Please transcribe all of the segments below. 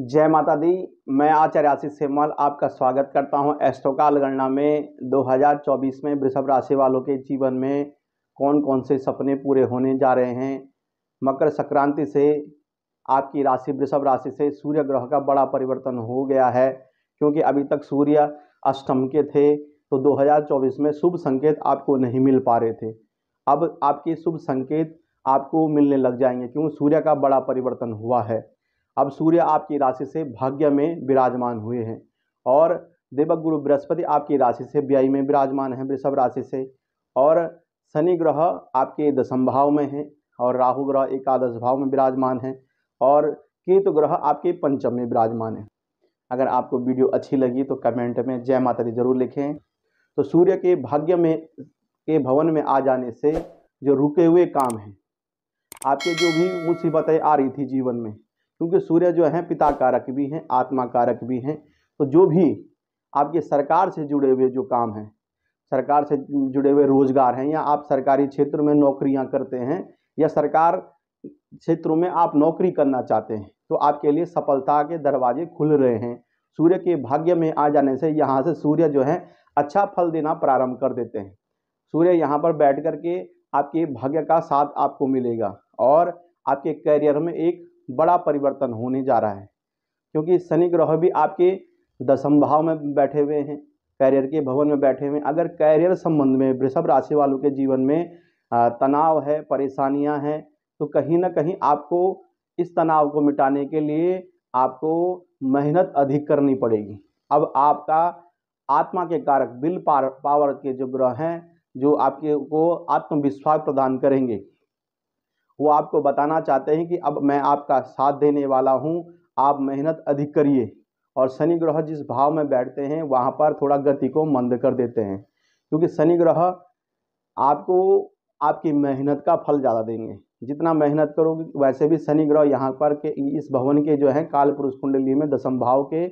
जय माता दी मैं आचार्य आशीष सेमवाल आपका स्वागत करता हूं एस्ट्रोकाल गणना में 2024 में वृषभ राशि वालों के जीवन में कौन कौन से सपने पूरे होने जा रहे हैं मकर संक्रांति से आपकी राशि वृषभ राशि से सूर्य ग्रह का बड़ा परिवर्तन हो गया है क्योंकि अभी तक सूर्य अष्टम के थे तो 2024 में शुभ संकेत आपको नहीं मिल पा रहे थे अब आपके शुभ संकेत आपको मिलने लग जाएंगे क्योंकि सूर्य का बड़ा परिवर्तन हुआ है अब सूर्य आपकी राशि से भाग्य में विराजमान हुए हैं और देवक गुरु बृहस्पति आपकी राशि से व्यय में विराजमान है वृषभ राशि से और शनि ग्रह आपके दशम भाव में है और राहु ग्रह एकादश भाव में विराजमान है और केतु ग्रह आपके पंचम में विराजमान है अगर आपको वीडियो अच्छी लगी तो कमेंट में जय माता दी जरूर लिखें तो सूर्य के भाग्य में के भवन में आ जाने से जो रुके हुए काम हैं आपके जो भी मुसीबतें आ रही थी जीवन में क्योंकि सूर्य जो है पिता कारक भी हैं आत्मा कारक भी हैं तो जो भी आपके सरकार से जुड़े हुए जो काम हैं सरकार से जुड़े हुए रोजगार हैं या आप सरकारी क्षेत्र में नौकरियां करते हैं या सरकार क्षेत्रों में आप नौकरी करना चाहते हैं तो आपके लिए सफलता के दरवाजे खुल रहे हैं सूर्य के भाग्य में आ जाने से यहाँ से सूर्य जो है अच्छा फल देना प्रारंभ कर देते हैं सूर्य यहाँ पर बैठ कर के आपके भाग्य का साथ आपको मिलेगा और आपके करियर में एक बड़ा परिवर्तन होने जा रहा है क्योंकि शनि ग्रह भी आपके दशम भाव में बैठे हुए हैं कैरियर के भवन में बैठे हुए हैं अगर कैरियर संबंध में वृषभ राशि वालों के जीवन में तनाव है परेशानियां हैं तो कहीं ना कहीं आपको इस तनाव को मिटाने के लिए आपको मेहनत अधिक करनी पड़ेगी अब आपका आत्मा के कारक बिल पावर के जो ग्रह हैं जो आपके को आत्मविश्वास प्रदान करेंगे वो आपको बताना चाहते हैं कि अब मैं आपका साथ देने वाला हूँ आप मेहनत अधिक करिए और शनि ग्रह जिस भाव में बैठते हैं वहाँ पर थोड़ा गति को मंद कर देते हैं क्योंकि शनि ग्रह आपको आपकी मेहनत का फल ज़्यादा देंगे जितना मेहनत करोगे वैसे भी शनि ग्रह यहाँ पर के इस भवन के जो हैं काल पुरुष कुंडली में दशम भाव के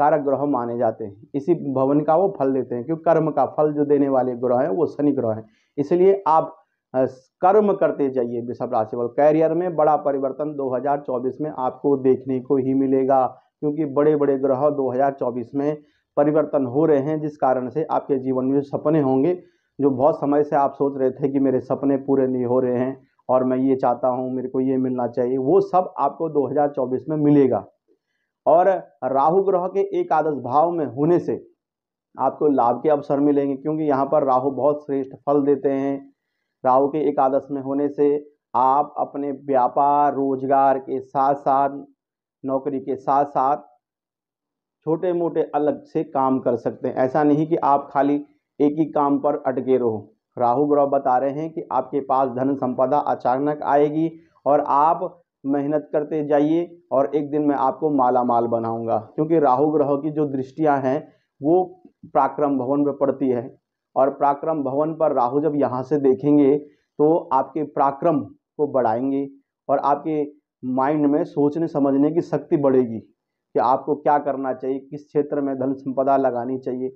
कारक ग्रह माने जाते हैं इसी भवन का वो फल देते हैं क्योंकि कर्म का फल जो देने वाले ग्रह हैं वो शनि ग्रह हैं इसलिए आप कर्म करते जाइए वृषभ राशि वाले कैरियर में बड़ा परिवर्तन 2024 में आपको देखने को ही मिलेगा क्योंकि बड़े बड़े ग्रह 2024 में परिवर्तन हो रहे हैं जिस कारण से आपके जीवन में सपने होंगे जो बहुत समय से आप सोच रहे थे कि मेरे सपने पूरे नहीं हो रहे हैं और मैं ये चाहता हूँ मेरे को ये मिलना चाहिए वो सब आपको दो में मिलेगा और राहु ग्रह के एकादश भाव में होने से आपको लाभ के अवसर मिलेंगे क्योंकि यहाँ पर राहु बहुत श्रेष्ठ फल देते हैं राहु के एकादश में होने से आप अपने व्यापार रोजगार के साथ साथ नौकरी के साथ साथ छोटे मोटे अलग से काम कर सकते हैं ऐसा नहीं कि आप खाली एक ही काम पर अटके रहो राहु ग्रह बता रहे हैं कि आपके पास धन संपदा अचानक आएगी और आप मेहनत करते जाइए और एक दिन मैं आपको माला माल बनाऊंगा क्योंकि राहु ग्रह की जो दृष्टियां हैं वो पराक्रम भवन में पड़ती है और पराक्रम भवन पर राहु जब यहाँ से देखेंगे तो आपके पराक्रम को बढ़ाएंगे और आपके माइंड में सोचने समझने की शक्ति बढ़ेगी कि आपको क्या करना चाहिए किस क्षेत्र में धन संपदा लगानी चाहिए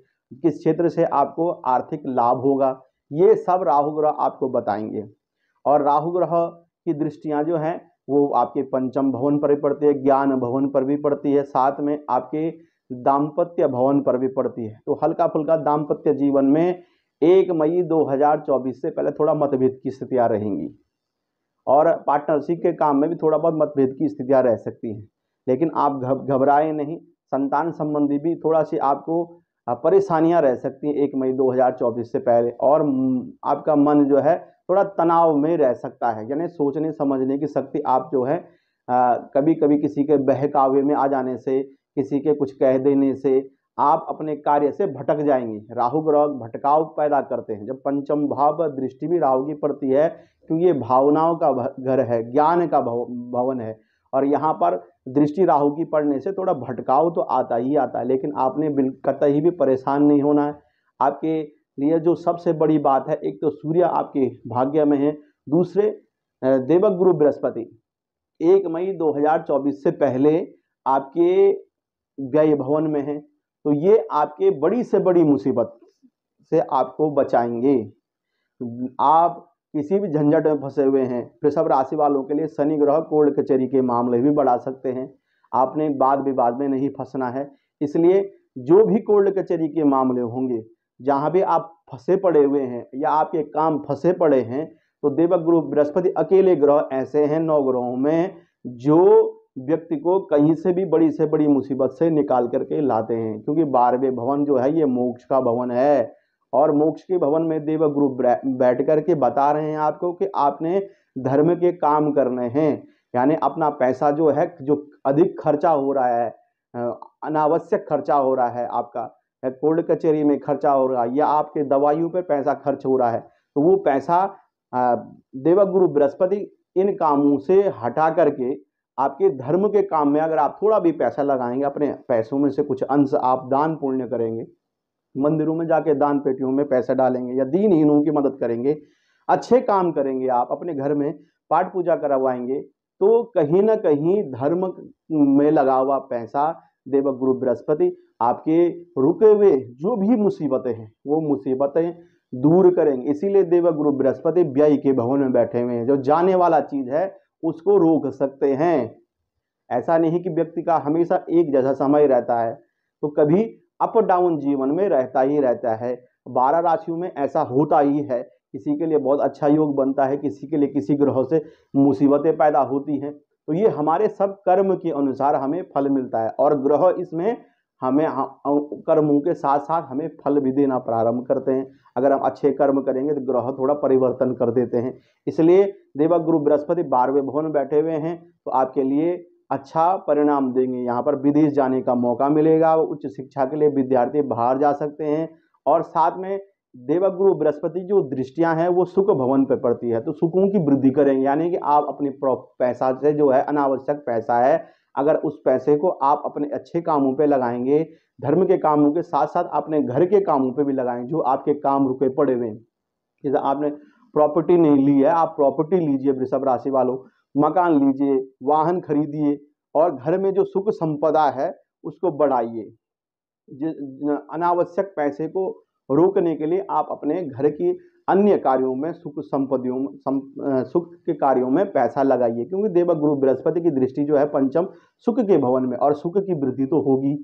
किस क्षेत्र से आपको आर्थिक लाभ होगा ये सब राहु ग्रह आपको बताएंगे और राहु ग्रह की दृष्टियाँ जो हैं वो आपके पंचम भवन पर भी पड़ती है ज्ञान भवन पर भी पड़ती है साथ में आपके दाम्पत्य भवन पर भी पड़ती है तो हल्का फुल्का दाम्पत्य जीवन में एक मई 2024 से पहले थोड़ा मतभेद की स्थितियाँ रहेंगी और पार्टनरशिप के काम में भी थोड़ा बहुत मतभेद की स्थितियाँ रह सकती हैं लेकिन आप घबराए नहीं संतान संबंधी भी थोड़ा सी आपको परेशानियां रह सकती हैं एक मई 2024 से पहले और आपका मन जो है थोड़ा तनाव में रह सकता है यानी सोचने समझने की शक्ति आप जो है आ, कभी कभी किसी के बहकावे में आ जाने से किसी के कुछ कह देने से आप अपने कार्य से भटक जाएंगे राहु ग्रह भटकाव पैदा करते हैं जब पंचम भाव दृष्टि भी राहु की पड़ती है क्योंकि तो ये भावनाओं का घर है ज्ञान का भवन है और यहाँ पर दृष्टि राहु की पड़ने से थोड़ा भटकाव तो आता ही आता है लेकिन आपने बिल कतई भी परेशान नहीं होना है आपके लिए जो सबसे बड़ी बात है एक तो सूर्य आपके भाग्य में है दूसरे देवक गुरु बृहस्पति एक मई 2024 से पहले आपके व्यय भवन में है तो ये आपके बड़ी से बड़ी मुसीबत से आपको बचाएंगे आप किसी भी झंझट में फंसे हुए हैं वृषभ राशि वालों के लिए शनि ग्रह कोर्ट कचहरी के मामले भी बढ़ा सकते हैं आपने वाद विवाद में नहीं फंसना है इसलिए जो भी कोर्ट कचहरी के मामले होंगे जहाँ भी आप फंसे पड़े हुए हैं या आपके काम फंसे पड़े हैं तो देवक गुरु बृहस्पति अकेले ग्रह ऐसे हैं नौ ग्रहों में जो व्यक्ति को कहीं से भी बड़ी से बड़ी मुसीबत से निकाल करके लाते हैं क्योंकि बारहवें भवन जो है ये मोक्ष का भवन है और मोक्ष के भवन में देव गुरु बैठ कर के बता रहे हैं आपको कि आपने धर्म के काम करने हैं यानी अपना पैसा जो है जो अधिक खर्चा हो रहा है अनावश्यक खर्चा हो रहा है आपका या कोर्ट कचहरी में खर्चा हो रहा है या आपके दवाइयों पर पैसा खर्च हो रहा है तो वो पैसा देवक गुरु बृहस्पति इन कामों से हटा करके आपके धर्म के काम में अगर आप थोड़ा भी पैसा लगाएंगे अपने पैसों में से कुछ अंश आप दान पुण्य करेंगे मंदिरों में जाके दान पेटियों में पैसा डालेंगे या दीनहीनों की मदद करेंगे अच्छे काम करेंगे आप अपने घर में पाठ पूजा करवाएंगे तो कहीं ना कहीं धर्म में लगा हुआ पैसा देवक गुरु बृहस्पति आपके रुके हुए जो भी मुसीबतें हैं वो मुसीबतें दूर करेंगे इसीलिए देवक गुरु बृहस्पति व्यय के भवन में बैठे हुए हैं जो जाने वाला चीज़ है उसको रोक सकते हैं ऐसा नहीं कि व्यक्ति का हमेशा एक जैसा समय रहता है तो कभी अप डाउन जीवन में रहता ही रहता है बारह राशियों में ऐसा होता ही है किसी के लिए बहुत अच्छा योग बनता है किसी के लिए किसी ग्रह से मुसीबतें पैदा होती हैं तो ये हमारे सब कर्म के अनुसार हमें फल मिलता है और ग्रह इसमें हमें कर्म के साथ साथ हमें फल भी देना प्रारंभ करते हैं अगर हम अच्छे कर्म करेंगे तो ग्रह थोड़ा परिवर्तन कर देते हैं इसलिए देवा गुरु बृहस्पति बारहवें भवन में बैठे हुए हैं तो आपके लिए अच्छा परिणाम देंगे यहाँ पर विदेश जाने का मौका मिलेगा उच्च शिक्षा के लिए विद्यार्थी बाहर जा सकते हैं और साथ में गुरु बृहस्पति जो दृष्टियाँ हैं वो सुख भवन पर पड़ती है तो सुखों की वृद्धि करेंगे यानी कि आप अपने पैसा से जो है अनावश्यक पैसा है अगर उस पैसे को आप अपने अच्छे कामों पे लगाएंगे धर्म के कामों के साथ साथ अपने घर के कामों पे भी लगाएंगे जो आपके काम रुके पड़े हुए हैं जैसे आपने प्रॉपर्टी नहीं ली है आप प्रॉपर्टी लीजिए वृषभ राशि वालों मकान लीजिए वाहन खरीदिए और घर में जो सुख संपदा है उसको बढ़ाइए अनावश्यक पैसे को रोकने के लिए आप अपने घर की अन्य कार्यों में सुख संपदियों सुख के कार्यों में पैसा लगाइए क्योंकि देवक गुरु बृहस्पति की दृष्टि जो है पंचम सुख के भवन में और सुख की वृद्धि तो होगी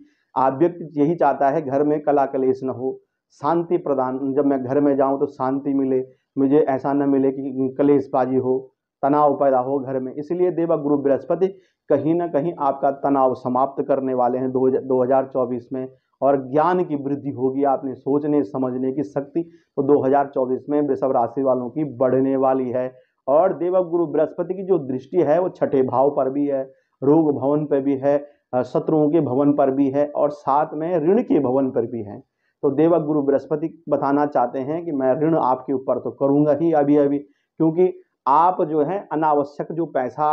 आप व्यक्ति यही चाहता है घर में कला कलेश न हो शांति प्रदान जब मैं घर में जाऊं तो शांति मिले मुझे ऐसा न मिले कि कलेशबाजी हो तनाव पैदा हो घर में इसलिए देवक गुरु बृहस्पति कहीं ना कहीं आपका तनाव समाप्त करने वाले हैं दो में और ज्ञान की वृद्धि होगी आपने सोचने समझने की शक्ति तो 2024 में वृषभ राशि वालों की बढ़ने वाली है और देवगुरु बृहस्पति की जो दृष्टि है वो छठे भाव पर भी है रोग भवन पर भी है शत्रुओं के भवन पर भी है और साथ में ऋण के भवन पर भी है तो देवगुरु बृहस्पति बताना चाहते हैं कि मैं ऋण आपके ऊपर तो करूँगा ही अभी अभी क्योंकि आप जो है अनावश्यक जो पैसा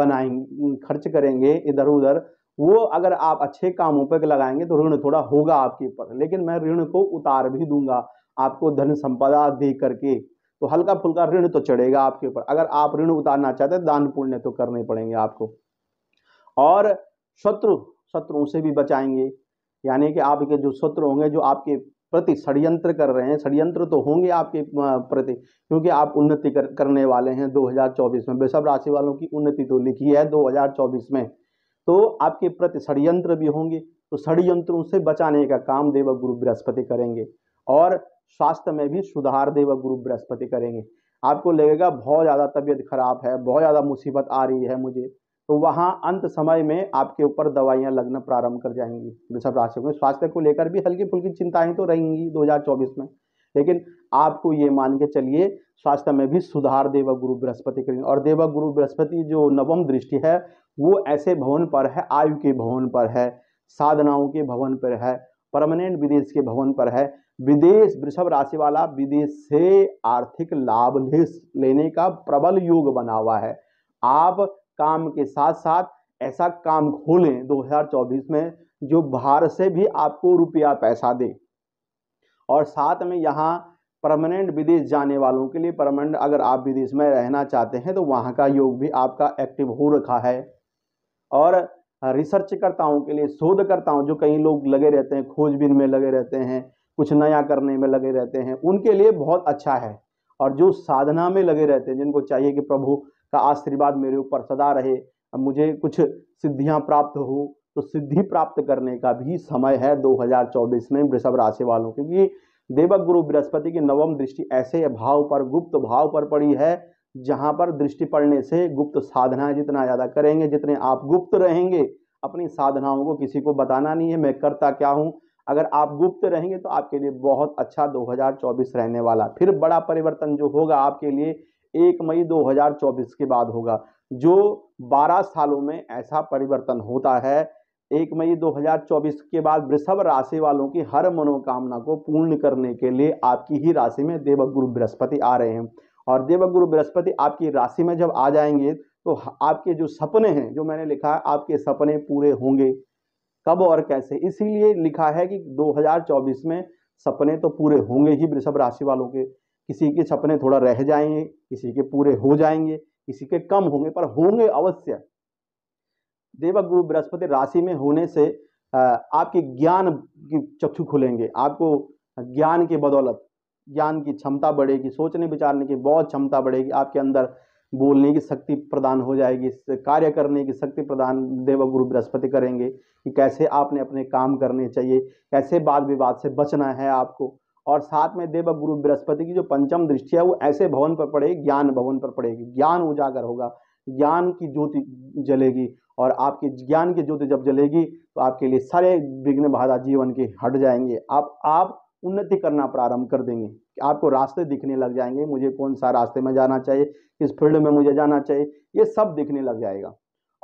बनाएंगे खर्च करेंगे इधर उधर वो अगर आप अच्छे कामों पर लगाएंगे तो ऋण थोड़ा होगा आपके ऊपर लेकिन मैं ऋण को उतार भी दूंगा आपको धन संपदा दे करके तो हल्का फुल्का ऋण तो चढ़ेगा आपके ऊपर अगर आप ऋण उतारना चाहते हैं दान पुण्य तो करने पड़ेंगे आपको और शत्रु शत्रुओं से भी बचाएंगे यानी कि आपके जो शत्रु होंगे जो आपके प्रति षड्यंत्र कर रहे हैं षड्यंत्र तो होंगे आपके प्रति क्योंकि आप उन्नति कर, करने वाले हैं 2024 में वृषभ राशि वालों की उन्नति तो लिखी है 2024 में तो आपके प्रति षडयंत्र भी होंगे तो षडयंत्रों से बचाने का काम देव गुरु बृहस्पति करेंगे और स्वास्थ्य में भी सुधार देव गुरु बृहस्पति करेंगे आपको लगेगा बहुत ज़्यादा तबीयत खराब है बहुत ज़्यादा मुसीबत आ रही है मुझे तो वहाँ अंत समय में आपके ऊपर दवाइयाँ लगना प्रारंभ कर जाएंगी वृषभ राशि में स्वास्थ्य को लेकर भी हल्की फुल्की चिंताएं तो रहेंगी दो में लेकिन आपको ये मान के चलिए स्वास्थ्य में भी सुधार देवा गुरु बृहस्पति करेंगे और देवा गुरु बृहस्पति जो नवम दृष्टि है वो ऐसे भवन पर है आयु के भवन पर है साधनाओं के भवन पर है परमानेंट विदेश के भवन पर है विदेश वृषभ राशि वाला विदेश से आर्थिक लाभ ले लेने का प्रबल योग बना हुआ है आप काम के साथ साथ ऐसा काम खोलें 2024 में जो बाहर से भी आपको रुपया पैसा दे और साथ में यहाँ परमानेंट विदेश जाने वालों के लिए परमानेंट अगर आप विदेश में रहना चाहते हैं तो वहाँ का योग भी आपका एक्टिव हो रखा है और रिसर्चकर्ताओं के लिए शोधकर्ताओं जो कई लोग लगे रहते हैं खोजबीन में लगे रहते हैं कुछ नया करने में लगे रहते हैं उनके लिए बहुत अच्छा है और जो साधना में लगे रहते हैं जिनको चाहिए कि प्रभु का आशीर्वाद मेरे ऊपर सदा रहे मुझे कुछ सिद्धियां प्राप्त हो तो सिद्धि प्राप्त करने का भी समय है 2024 में वृषभ राशि वालों क्योंकि देवक गुरु बृहस्पति की नवम दृष्टि ऐसे भाव पर गुप्त भाव पर पड़ी है जहाँ पर दृष्टि पड़ने से गुप्त साधना जितना ज़्यादा करेंगे जितने आप गुप्त रहेंगे अपनी साधनाओं को किसी को बताना नहीं है मैं करता क्या हूँ अगर आप गुप्त रहेंगे तो आपके लिए बहुत अच्छा 2024 रहने वाला फिर बड़ा परिवर्तन जो होगा आपके लिए एक मई 2024 के बाद होगा जो 12 सालों में ऐसा परिवर्तन होता है एक मई 2024 के बाद वृषभ राशि वालों की हर मनोकामना को पूर्ण करने के लिए आपकी ही राशि में देवगुरु बृहस्पति आ रहे हैं और देवगुरु बृहस्पति आपकी राशि में जब आ जाएंगे तो आपके जो सपने हैं जो मैंने लिखा है आपके सपने पूरे होंगे कब और कैसे इसीलिए लिखा है कि 2024 में सपने तो पूरे होंगे ही वृषभ राशि वालों के किसी के सपने थोड़ा रह जाएंगे किसी के पूरे हो जाएंगे किसी के कम होंगे पर होंगे अवश्य देवगुरु बृहस्पति राशि में होने से आपके ज्ञान की चक्षु खुलेंगे आपको ज्ञान के बदौलत ज्ञान की क्षमता बढ़ेगी सोचने विचारने की बहुत क्षमता बढ़ेगी आपके अंदर बोलने की शक्ति प्रदान हो जाएगी कार्य करने की शक्ति प्रदान देव गुरु बृहस्पति करेंगे कि कैसे आपने अपने काम करने चाहिए कैसे वाद विवाद से बचना है आपको और साथ में देव गुरु बृहस्पति की जो पंचम दृष्टि है वो ऐसे भवन पर पड़ेगी ज्ञान भवन पर पड़ेगी ज्ञान उजागर होगा ज्ञान की ज्योति जलेगी और आपके ज्ञान की ज्योति जब जलेगी तो आपके लिए सारे विघ्न बाधा जीवन के हट जाएंगे आप आप उन्नति करना प्रारंभ कर देंगे कि आपको रास्ते दिखने लग जाएंगे मुझे कौन सा रास्ते में जाना चाहिए किस फील्ड में मुझे जाना चाहिए ये सब दिखने लग जाएगा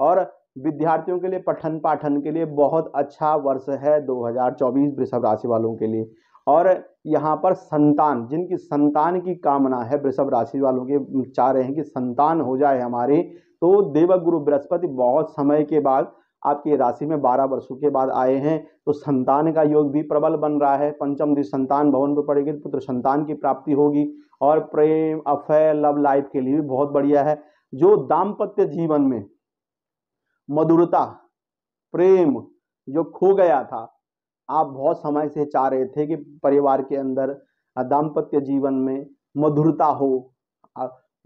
और विद्यार्थियों के लिए पठन पाठन के लिए बहुत अच्छा वर्ष है 2024 वृषभ राशि वालों के लिए और यहाँ पर संतान जिनकी संतान की कामना है वृषभ राशि वालों के चाह रहे हैं कि संतान हो जाए हमारी तो देवगुरु बृहस्पति बहुत समय के बाद आपकी राशि में बारह वर्षों के बाद आए हैं तो संतान का योग भी प्रबल बन रहा है पंचम दिन संतान भवन पर पड़ेगी पुत्र संतान की प्राप्ति होगी और प्रेम अफेयर लव लाइफ के लिए भी बहुत बढ़िया है जो दाम्पत्य जीवन में मधुरता प्रेम जो खो गया था आप बहुत समय से चाह रहे थे कि परिवार के अंदर दाम्पत्य जीवन में मधुरता हो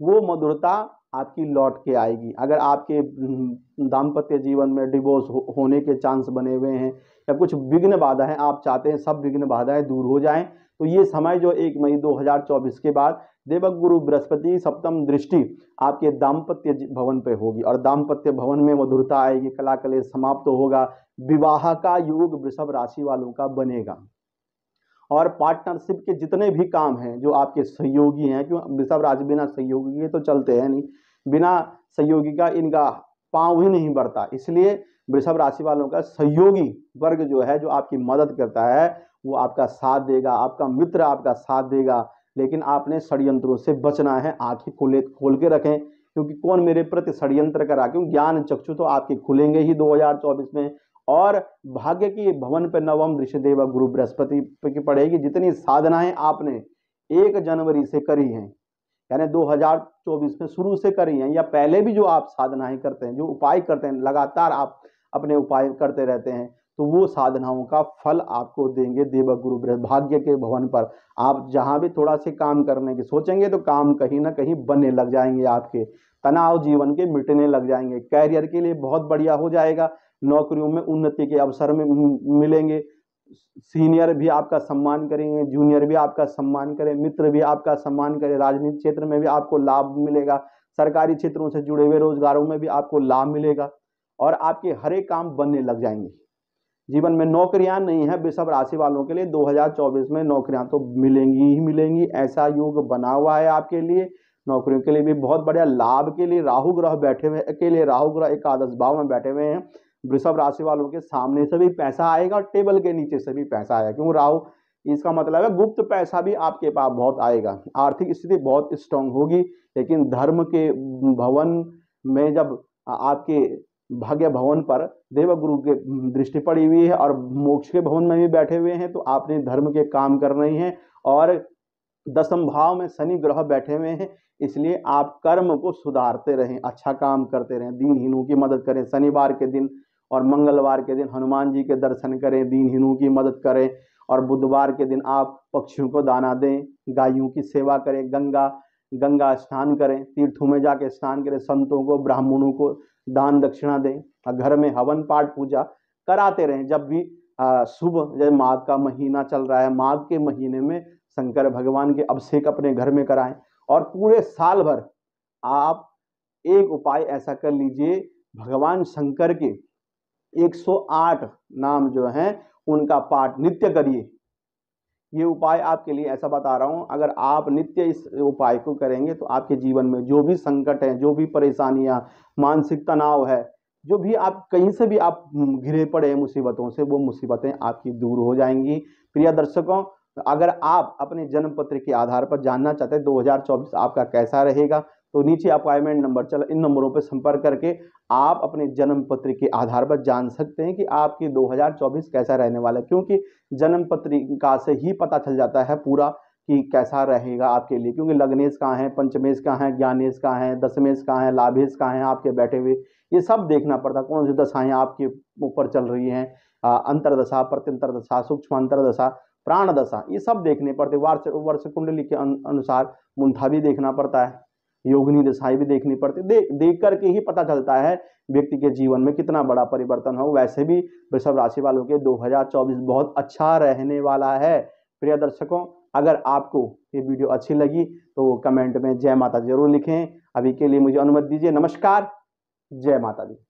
वो मधुरता आपकी लौट के आएगी अगर आपके हम्म, दाम्पत्य जीवन में डिवोर्स हो, होने के चांस बने हुए हैं या कुछ विघ्न बाधा है आप चाहते हैं सब विघ्न बाधाएं दूर हो जाएं तो ये समय जो एक मई 2024 के बाद देवक गुरु बृहस्पति सप्तम दृष्टि आपके दाम्पत्य भवन पे होगी और दाम्पत्य भवन में मधुरता आएगी कला कलेश समाप्त तो होगा विवाह का योग वृषभ राशि वालों का बनेगा और पार्टनरशिप के जितने भी काम हैं जो आपके सहयोगी हैं क्यों वृषभ राशि बिना सहयोगी के तो चलते हैं नहीं बिना सहयोगी का इनका पाँव ही नहीं बढ़ता इसलिए वृषभ राशि वालों का सहयोगी वर्ग जो है जो आपकी मदद करता है वो आपका साथ देगा आपका मित्र आपका साथ देगा लेकिन आपने षडयंत्रों से बचना है आंखें खोले खोल के रखें क्योंकि कौन मेरे प्रति षडयंत्र करा क्यों ज्ञान चक्षु तो आपके खुलेंगे ही 2024 में और भाग्य की भवन पर नवम ऋषिदेव गुरु बृहस्पति की पड़ेगी जितनी साधनाएं आपने एक जनवरी से करी हैं यानी 2024 में शुरू से करी हैं या पहले भी जो आप साधनाएं करते हैं जो उपाय करते हैं लगातार आप अपने उपाय करते रहते हैं तो वो साधनाओं का फल आपको देंगे देव गुरु भाग्य के भवन पर आप जहाँ भी थोड़ा से काम करने की सोचेंगे तो काम कहीं ना कहीं बनने लग जाएंगे आपके तनाव जीवन के मिटने लग जाएंगे कैरियर के लिए बहुत बढ़िया हो जाएगा नौकरियों में उन्नति के अवसर में मिलेंगे सीनियर भी आपका सम्मान करेंगे जूनियर भी आपका सम्मान करें मित्र भी आपका सम्मान करें राजनीतिक क्षेत्र में भी आपको लाभ मिलेगा सरकारी क्षेत्रों से जुड़े हुए रोजगारों में भी आपको लाभ मिलेगा और आपके हर एक काम बनने लग जाएंगे जीवन में नौकरियां नहीं है वृषभ राशि वालों के लिए 2024 में नौकरियां तो मिलेंगी ही मिलेंगी ऐसा योग बना हुआ है आपके लिए नौकरियों के लिए भी बहुत बढ़िया लाभ के लिए राहु ग्रह बैठे हुए के लिए राहु ग्रह एकादश भाव में बैठे हुए हैं वृषभ राशि वालों के सामने से भी पैसा आएगा और टेबल के नीचे से भी पैसा आएगा क्यों राहु इसका मतलब है गुप्त पैसा भी आपके पास बहुत आएगा आर्थिक स्थिति बहुत स्ट्रांग होगी लेकिन धर्म के भवन में जब आपके भाग्य भवन पर देव गुरु के दृष्टि पड़ी हुई है और मोक्ष के भवन में भी बैठे हुए हैं तो आपने धर्म के काम कर रहे हैं और दसम भाव में शनि ग्रह बैठे हुए हैं इसलिए आप कर्म को सुधारते रहें अच्छा काम करते रहें दीनहीनों की मदद करें शनिवार के दिन और मंगलवार के दिन हनुमान जी के दर्शन करें दीनहीनों की मदद करें और बुधवार के दिन आप पक्षियों को दाना दें गायों की सेवा करें गंगा गंगा स्नान करें तीर्थों में जाके स्नान करें संतों को ब्राह्मणों को दान दक्षिणा दें हाँ, घर में हवन पाठ पूजा कराते रहें जब भी शुभ जैसे माघ का महीना चल रहा है माघ के महीने में शंकर भगवान के अभिषेक अपने घर में कराएं और पूरे साल भर आप एक उपाय ऐसा कर लीजिए भगवान शंकर के 108 नाम जो हैं उनका पाठ नित्य करिए ये उपाय आपके लिए ऐसा बता रहा हूँ अगर आप नित्य इस उपाय को करेंगे तो आपके जीवन में जो भी संकट है जो भी परेशानियाँ मानसिक तनाव है जो भी आप कहीं से भी आप घिरे पड़े मुसीबतों से वो मुसीबतें आपकी दूर हो जाएंगी प्रिय दर्शकों अगर आप अपने जन्म पत्र के आधार पर जानना चाहते हैं 2024 आपका कैसा रहेगा तो नीचे आई नंबर चला इन नंबरों पर संपर्क करके आप अपने जन्म पत्र के आधार पर जान सकते हैं कि आपकी 2024 कैसा रहने वाला है क्योंकि जन्म पत्रिका से ही पता चल जाता है पूरा कि कैसा रहेगा आपके लिए क्योंकि लग्नेश कहाँ हैं पंचमेश कहाँ हैं ज्ञानेश कहाँ हैं दसमेश कहाँ हैं लाभेश कहाँ हैं आपके बैठे हुए ये सब देखना पड़ता है कौन सी दशाएँ आपके ऊपर चल रही हैं अंतरदशा प्रत्यंतर दशा सूक्ष्म अंतरदशा प्राण दशा ये सब देखने पड़ते वर्ष वर्ष कुंडली के अनुसार मुंथा भी देखना पड़ता है योगनी दशाएं भी देखनी पड़ती दे, देख करके ही पता चलता है व्यक्ति के जीवन में कितना बड़ा परिवर्तन हो वैसे भी वृषभ राशि वालों के 2024 बहुत अच्छा रहने वाला है प्रिय दर्शकों अगर आपको ये वीडियो अच्छी लगी तो कमेंट में जय माता जरूर लिखें अभी के लिए मुझे अनुमति दीजिए नमस्कार जय माता दी